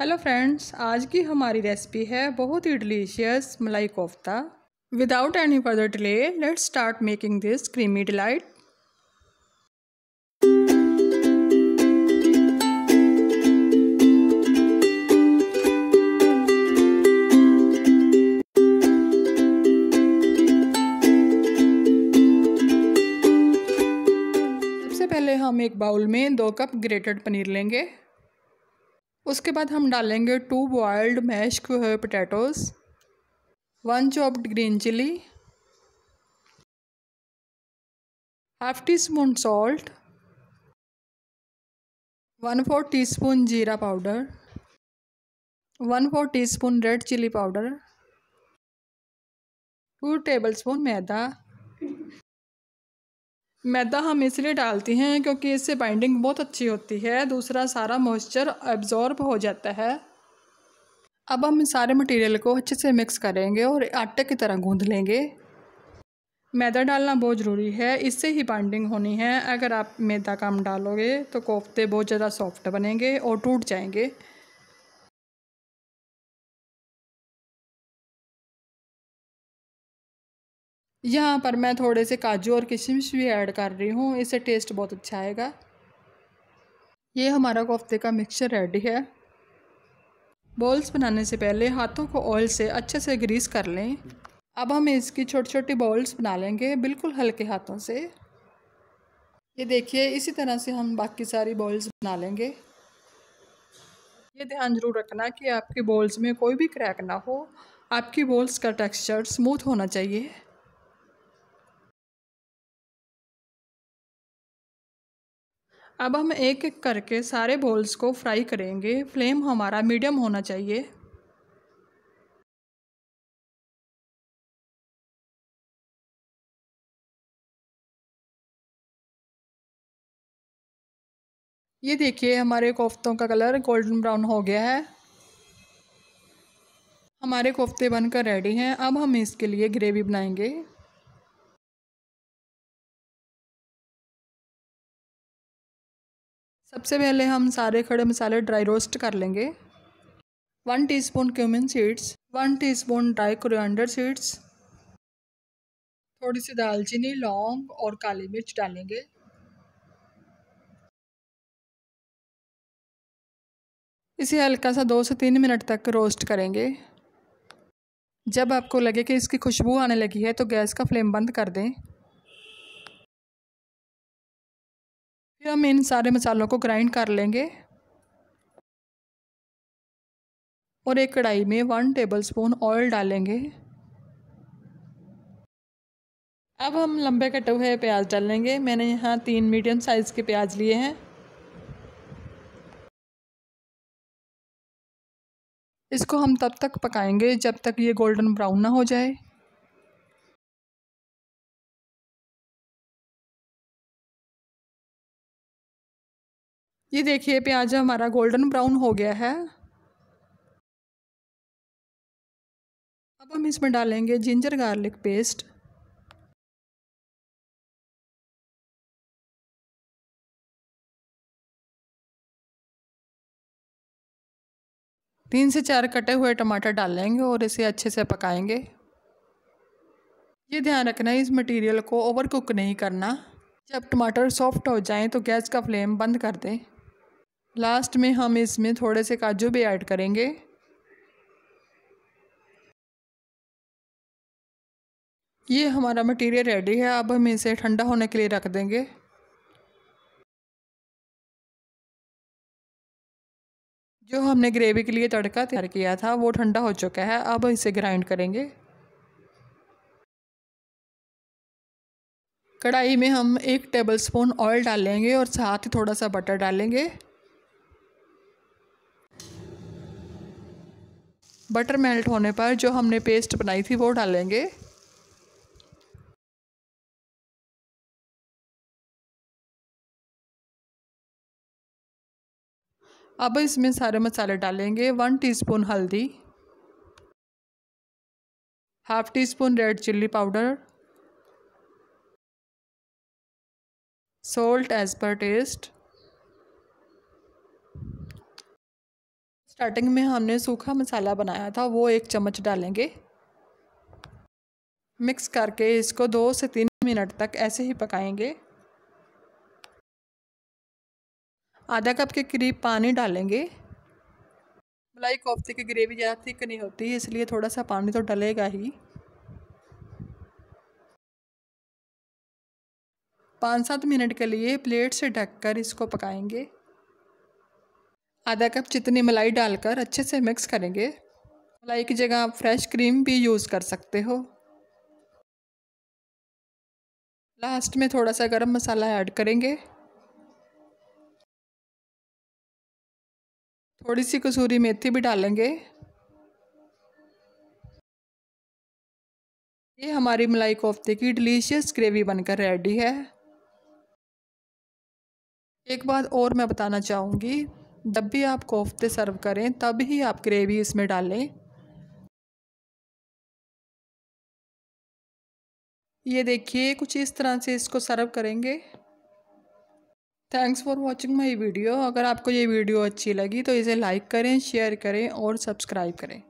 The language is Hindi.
हेलो फ्रेंड्स आज की हमारी रेसिपी है बहुत ही delicious malai kofta without any further delay let's start making this creamy delight सबसे पहले हम एक बाउल में दो कप ग्रेटेड पनीर लेंगे उसके बाद हम डालेंगे टू बॉयल्ड मैश क्यू हुए potatoes one chopped green chilli half teaspoon salt one four teaspoon jeera powder one four teaspoon red chilli powder two tablespoon maida मैदा हम इसलिए डालते हैं क्योंकि इससे बाइंडिंग बहुत अच्छी होती है दूसरा सारा मॉइस्चर एब्ज़ॉर्ब हो जाता है अब हम सारे मटेरियल को अच्छे से मिक्स करेंगे और आटे की तरह गूँध लेंगे मैदा डालना बहुत ज़रूरी है इससे ही बाइंडिंग होनी है अगर आप मैदा कम डालोगे तो कोफ्ते बहुत ज़्यादा सॉफ्ट बनेंगे और टूट जाएंगे यहाँ पर मैं थोड़े से काजू और किशमिश भी ऐड कर रही हूँ इससे टेस्ट बहुत अच्छा आएगा ये हमारा कोफ्ते का मिक्सचर रेडी है बॉल्स बनाने से पहले हाथों को ऑयल से अच्छे से ग्रीस कर लें अब हम इसकी छोटी छोटी बॉल्स बना लेंगे बिल्कुल हल्के हाथों से ये देखिए इसी तरह से हम बाकी सारी बॉल्स बना लेंगे ये ध्यान जरूर रखना कि आपकी बॉल्स में कोई भी क्रैक ना हो आपकी बॉल्स का टेक्सचर स्मूथ होना चाहिए अब हम एक एक करके सारे बॉल्स को फ्राई करेंगे फ्लेम हमारा मीडियम होना चाहिए ये देखिए हमारे कोफ्तों का कलर गोल्डन ब्राउन हो गया है हमारे कोफ्ते बनकर रेडी हैं अब हम इसके लिए ग्रेवी बनाएंगे सबसे पहले हम सारे खड़े मसाले ड्राई रोस्ट कर लेंगे one teaspoon cumin seeds one teaspoon dry coriander seeds थोड़ी सी दालचीनी लौंग और काली मिर्च डालेंगे इसे हल्का सा दो से तीन मिनट तक रोस्ट करेंगे जब आपको लगे कि इसकी खुशबू आने लगी है तो गैस का फ्लेम बंद कर दें फिर हम इन सारे मसालों को ग्राइंड कर लेंगे और एक कढ़ाई में वन टेबलस्पून ऑयल डालेंगे अब हम लंबे कटे हुए प्याज डालेंगे मैंने यहाँ तीन मीडियम साइज़ के प्याज लिए हैं इसको हम तब तक पकाएंगे जब तक ये गोल्डन ब्राउन ना हो जाए ये देखिए प्याज हमारा गोल्डन ब्राउन हो गया है अब हम इसमें डालेंगे जिंजर गार्लिक पेस्ट तीन से चार कटे हुए टमाटर डालेंगे और इसे अच्छे से पकाएंगे ये ध्यान रखना है इस मटेरियल को ओवर कुक नहीं करना जब टमाटर सॉफ्ट हो जाएं तो गैस का फ्लेम बंद कर दें लास्ट में हम इसमें थोड़े से काजू भी ऐड करेंगे ये हमारा मटेरियल रेडी है अब हम इसे ठंडा होने के लिए रख देंगे जो हमने ग्रेवी के लिए तड़का तैयार किया था वो ठंडा हो चुका है अब इसे ग्राइंड करेंगे कढ़ाई में हम एक टेबलस्पून ऑयल डालेंगे और साथ ही थोड़ा सा बटर डालेंगे बटर मेल्ट होने पर जो हमने पेस्ट बनाई थी वो डालेंगे अब इसमें सारे मसाले डालेंगे one teaspoon haldi half teaspoon red chilli powder salt as per taste starting में हमने सूखा मसाला बनाया था वो एक चम्मच डालेंगे मिक्स करके इसको दो से तीन मिनट तक ऐसे ही पकाएंगे आधा कप के करीब पानी डालेंगे मलाई कोफ्ते की ग्रेवी ज़्यादा थिक नहीं होती इसलिए थोड़ा सा पानी तो डलेगा ही पाँच सात मिनट के लिए प्लेट से ढककर इसको पकाएंगे आधा कप चितनी मलाई डालकर अच्छे से मिक्स करेंगे मलाई की जगह आप फ्रेश क्रीम भी यूज़ कर सकते हो लास्ट में थोड़ा सा गरम मसाला ऐड करेंगे थोड़ी सी कसूरी मेथी भी डालेंगे ये हमारी मलाई कोफ्ते की डिलीशियस ग्रेवी बनकर रेडी है एक बात और मैं बताना चाहूँगी जब भी आप कोफ्ते सर्व करें तब ही आप ग्रेवी इसमें डालें ये देखिए कुछ इस तरह से इसको सर्व करेंगे thanks for watching my video अगर आपको ये वीडियो अच्छी लगी तो इसे लाइक करें शेयर करें और सब्सक्राइब करें